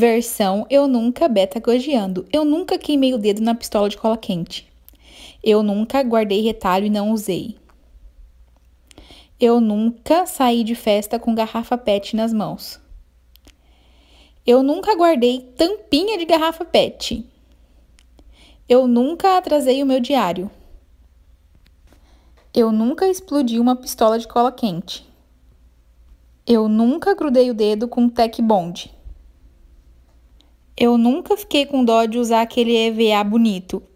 Versão eu nunca beta gogeando. Eu nunca queimei o dedo na pistola de cola quente. Eu nunca guardei retalho e não usei. Eu nunca saí de festa com garrafa PET nas mãos. Eu nunca guardei tampinha de garrafa PET. Eu nunca atrasei o meu diário. Eu nunca explodi uma pistola de cola quente. Eu nunca grudei o dedo com um tech bond. Eu nunca fiquei com dó de usar aquele EVA bonito.